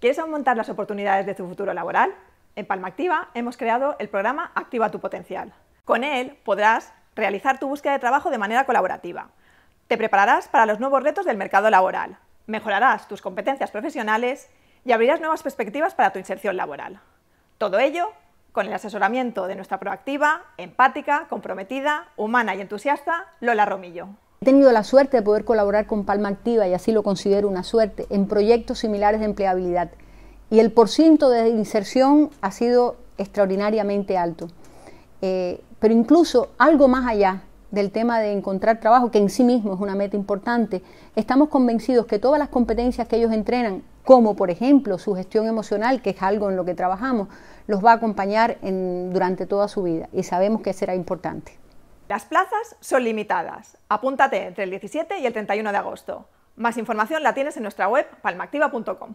¿Quieres aumentar las oportunidades de tu futuro laboral? En Palma Activa hemos creado el programa Activa tu Potencial. Con él podrás realizar tu búsqueda de trabajo de manera colaborativa. Te prepararás para los nuevos retos del mercado laboral, mejorarás tus competencias profesionales y abrirás nuevas perspectivas para tu inserción laboral. Todo ello con el asesoramiento de nuestra proactiva, empática, comprometida, humana y entusiasta Lola Romillo. He tenido la suerte de poder colaborar con Palma Activa, y así lo considero una suerte, en proyectos similares de empleabilidad. Y el porciento de inserción ha sido extraordinariamente alto. Eh, pero incluso algo más allá del tema de encontrar trabajo, que en sí mismo es una meta importante, estamos convencidos que todas las competencias que ellos entrenan, como por ejemplo su gestión emocional, que es algo en lo que trabajamos, los va a acompañar durante toda su vida y sabemos que será importante. Las plazas son limitadas. Apúntate entre el 17 y el 31 de agosto. Más información la tienes en nuestra web palmactiva.com.